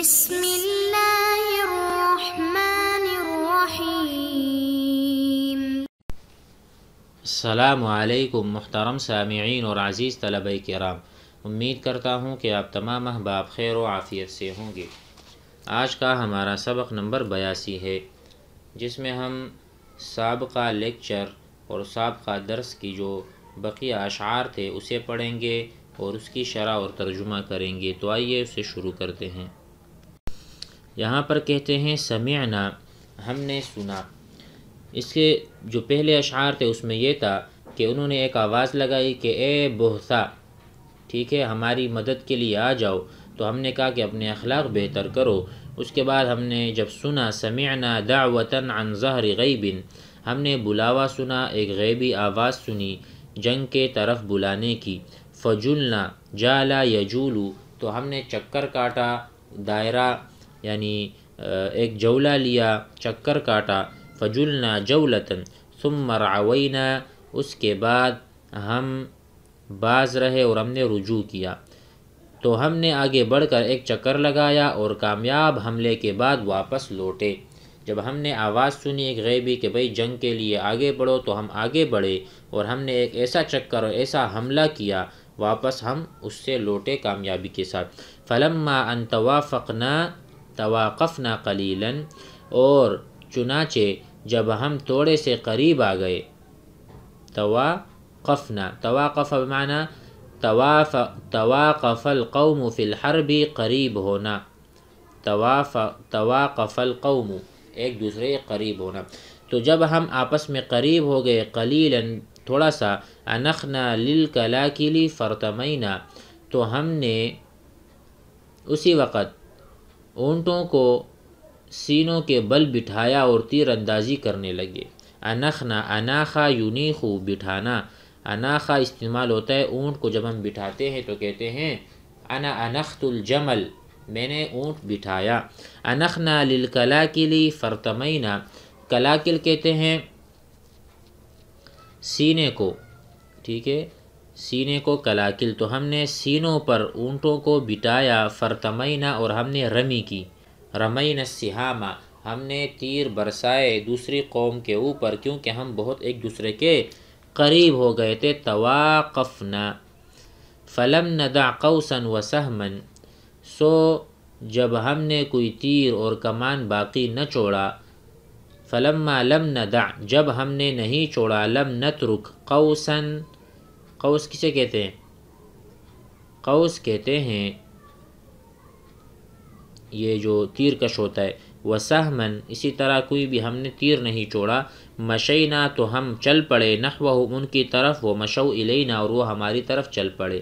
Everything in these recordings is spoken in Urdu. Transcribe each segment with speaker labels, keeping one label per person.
Speaker 1: بسم اللہ الرحمن الرحیم السلام علیکم محترم سامعین اور عزیز طلب کرام امید کرتا ہوں کہ آپ تمام احباب خیر و عافیت سے ہوں گے آج کا ہمارا سبق نمبر بیاسی ہے جس میں ہم سابقہ لیکچر اور سابقہ درس کی جو بقی اشعار تھے اسے پڑھیں گے اور اس کی شرح اور ترجمہ کریں گے تو آئیے اسے شروع کرتے ہیں یہاں پر کہتے ہیں سمعنا ہم نے سنا اس کے جو پہلے اشعار تھے اس میں یہ تھا کہ انہوں نے ایک آواز لگائی کہ اے بہسا ٹھیک ہے ہماری مدد کے لیے آ جاؤ تو ہم نے کہا کہ اپنے اخلاق بہتر کرو اس کے بعد ہم نے جب سنا سمعنا داوطن عن ظہر غیبن ہم نے بلاوا سنا ایک غیبی آواز سنی جنگ کے طرف بلانے کی فجلنا جالا یجولو تو ہم نے چکر کاٹا دائرہ یعنی ایک جولا لیا چکر کاٹا فجولنا جولتاً مرعوینا اس کے بعد ہم باز رہے اور ہم نے رجوع کیا تو ہم نے آگے بڑھ کر ایک چکر لگایا اور کامیاب حملے کے بعد واپس لوٹے جب ہم نے آواز سنی ایک غیبی کہ بھئی جنگ کے لیے آگے بڑھو تو ہم آگے بڑھے اور ہم نے ایک ایسا چکر اور ایسا حملہ کیا واپس ہم اس سے لوٹے کامیابی کے ساتھ فلما انتوافقنا تواقفنا قلیلا اور چنانچہ جب ہم تھوڑے سے قریب آ گئے تواقفنا تواقف بمعنی تواف تواقف القوم فی الحرب قریب ہونا تواف تواقف القوم ایک دوسرے قریب ہونا تو جب ہم آپس میں قریب ہو گئے قلیلا تھوڑا سا انخنا للکلاکلی فرتمینا تو ہم نے اسی وقت اونٹوں کو سینوں کے بل بٹھایا اور تیر اندازی کرنے لگے انخنا اناخا یونیخو بٹھانا اناخا استعمال ہوتا ہے اونٹ کو جب ہم بٹھاتے ہیں تو کہتے ہیں انا انخت الجمل میں نے اونٹ بٹھایا انخنا للکلاکلی فرتمینا کلاکل فرتمینہ کہتے ہیں سینے کو ٹھیک ہے سینے کو کلاکل تو ہم نے سینوں پر اونٹوں کو بٹایا فرتمینہ اور ہم نے رمی کی رمین سہامہ ہم نے تیر برسائے دوسری قوم کے اوپر کیونکہ ہم بہت ایک دوسرے کے قریب ہو گئے تھے تواقفنا فلم ندع قوسن و سہمن سو جب ہم نے کوئی تیر اور کمان باقی نہ چھوڑا فلما لم ندع جب ہم نے نہیں چھوڑا لم نترک قوسن قوس کسے کہتے ہیں قوس کہتے ہیں یہ جو تیر کش ہوتا ہے وسٰمن اسی طرح کوئی بھی ہم نے تیر نہیں چھوڑا مشعینہ تو ہم چل پڑے نقو ان کی طرف وہ مشو العین اور وہ ہماری طرف چل پڑے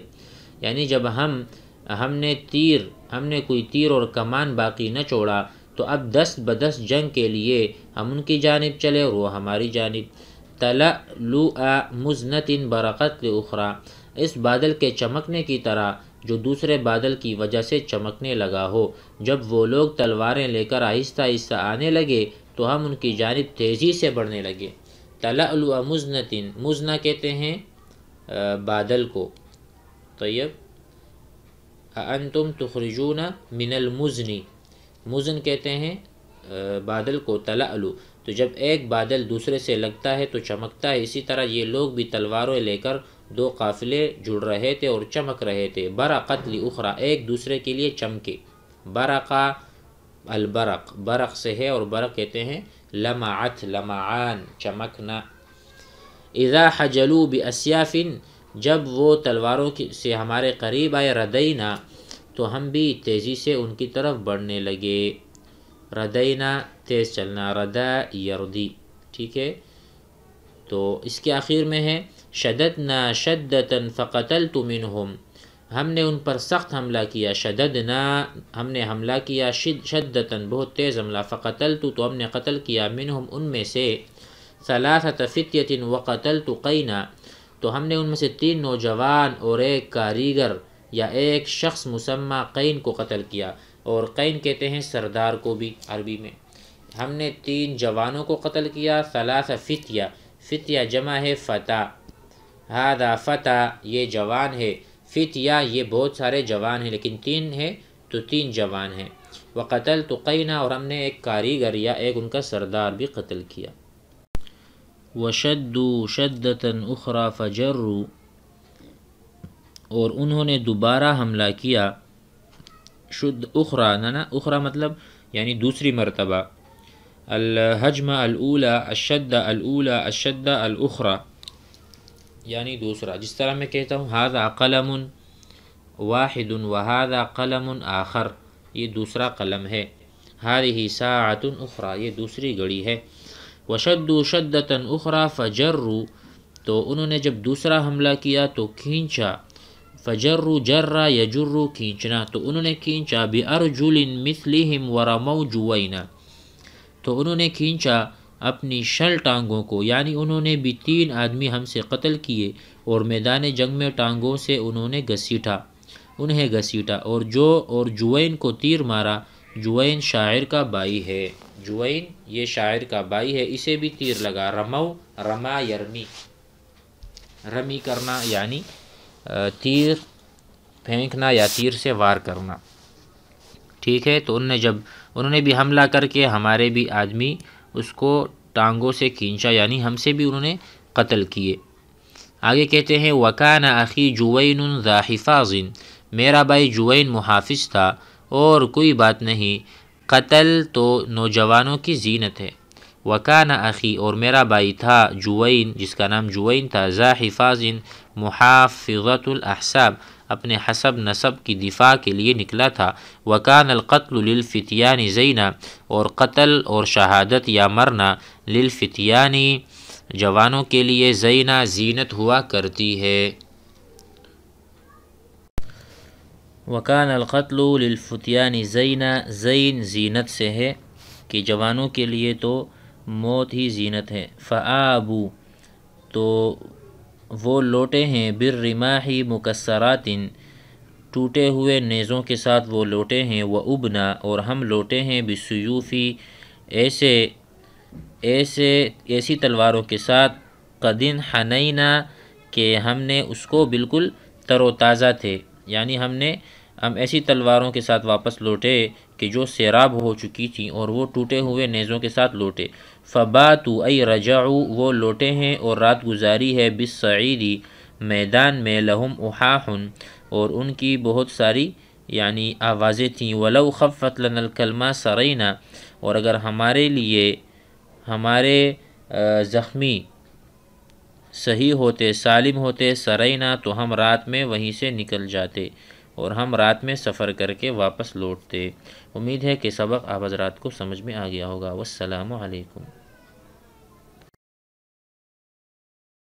Speaker 1: یعنی جب ہم ہم نے تیر ہم نے کوئی تیر اور کمان باقی نہ چھوڑا تو اب دس بدس جنگ کے لیے ہم ان کی جانب چلے اور وہ ہماری جانب تلا لو مزنت برقت اخرا اس بادل کے چمکنے کی طرح جو دوسرے بادل کی وجہ سے چمکنے لگا ہو جب وہ لوگ تلواریں لے کر آہستہ آہستہ آنے لگے تو ہم ان کی جانب تیزی سے بڑھنے لگے تلاَ العمضن مزنا کہتے ہیں بادل کو طیب ان تم من المزنی مزن کہتے ہیں بادل کو تلا الو تو جب ایک بادل دوسرے سے لگتا ہے تو چمکتا ہے اسی طرح یہ لوگ بھی تلواروں لے کر دو قافلے جڑ رہے تھے اور چمک رہے تھے برا قتل اخرا ایک دوسرے کے لیے چمکے برقا البرق برق سے ہے اور برق کہتے ہیں لمعت لمعان چمکنا اذا حجلو باسیافن جب وہ تلواروں کی سے ہمارے قریب آئے ردینا تو ہم بھی تیزی سے ان کی طرف بڑھنے لگے ردینا تیز چلنا ردا یردی ٹھیک ہے تو اس کے آخر میں ہے شدت نا شد فقتل تو منہم ہم نے ان پر سخت حملہ کیا شدت نا ہم نے حملہ کیا شد شدن بہت تیز حملہ فقتل تو ہم نے قتل کیا منہم ان میں سے صلاح تفت ین و قتل تو قینہ تو ہم نے ان میں سے تین نوجوان اور ایک کاریگر یا ایک شخص مسمہ قین کو قتل کیا اور قین کہتے ہیں سردار کو بھی عربی میں ہم نے تین جوانوں کو قتل کیا ثلاث فتیہ فتیہ جمع ہے فتح ہادا فتح یہ جوان ہے فتیہ یہ بہت سارے جوان ہیں لیکن تین ہے تو تین جوان ہیں وہ قتل تو قینہ اور ہم نے ایک کاریگر یا ایک ان کا سردار بھی قتل کیا وشدو شدو شدتا اخرا فجرو اور انہوں نے دوبارہ حملہ کیا شد اخرا نا اخرا مطلب یعنی دوسری مرتبہ الحجم الا اشد الاء اشد العرا یعنی دوسرا جس طرح میں کہتا ہوں حاض قلم واحد الوہاد قلم آخر یہ دوسرا قلم ہے ہار ہی سعت العرا یہ دوسری گھڑی ہے وشد و شدتن اخرا فجر تو انہوں نے جب دوسرا حملہ کیا تو کھینچا فجر جرا یجر کھینچنا تو انہوں نے کھینچا بھی ارجلن مسل و رمو جوینا تو انہوں نے کھینچا اپنی شل ٹانگوں کو یعنی انہوں نے بھی تین آدمی ہم سے قتل کیے اور میدان جنگ میں ٹانگوں سے انہوں نے گسیٹا انہیں گسیٹا اور جو اور جوین کو تیر مارا جوین شاعر کا بائی ہے جوین یہ شاعر کا بائی ہے اسے بھی تیر لگا رمو رما یرمی رمی کرنا یعنی تیر پھینکنا یا تیر سے وار کرنا ٹھیک ہے تو ان نے جب انہوں نے بھی حملہ کر کے ہمارے بھی آدمی اس کو ٹانگوں سے کھینچا یعنی ہم سے بھی انہوں نے قتل کیے آگے کہتے ہیں وکان نہ عقی ذا الزاحفاظن میرا بھائی جوین محافظ تھا اور کوئی بات نہیں قتل تو نوجوانوں کی زینت ہے وکان عقی اور میرا بھائی تھا جوین جس کا نام جوین تھا ذا حفاظ محافظت الاحساب اپنے حسب نصب کی دفاع کے لیے نکلا تھا وکان القتل للفتیانی زینہ اور قتل اور شہادت یا مرنا للفتیانی جوانوں کے لیے زینہ زینت ہوا کرتی ہے وکان القتل للفتیانی زینہ زین زینت سے ہے کہ جوانوں کے لیے تو موت ہی زینت ہے فعبو تو وہ لوٹے ہیں بررما ہی مکسراتن ٹوٹے ہوئے نیزوں کے ساتھ وہ لوٹے ہیں وہ ابنا اور ہم لوٹے ہیں بسیوفی ایسے ایسے ایسی تلواروں کے ساتھ قدن حنینہ کہ ہم نے اس کو بالکل تر و تازہ تھے یعنی ہم نے ہم ایسی تلواروں کے ساتھ واپس لوٹے کہ جو سیراب ہو چکی تھیں اور وہ ٹوٹے ہوئے نیزوں کے ساتھ لوٹے فباتو ای رجعو وہ لوٹے ہیں اور رات گزاری ہے بس سعیدی میدان میں لہم احاحن اور ان کی بہت ساری یعنی آوازیں تھیں ولو خفت لنا الکلمہ سرینا اور اگر ہمارے لیے ہمارے زخمی صحیح ہوتے سالم ہوتے سرینا تو ہم رات میں وہیں سے نکل جاتے اور ہم رات میں سفر کر کے واپس لوٹتے امید ہے کہ سبق آپ حضرات کو سمجھ میں آ گیا ہوگا والسلام علیکم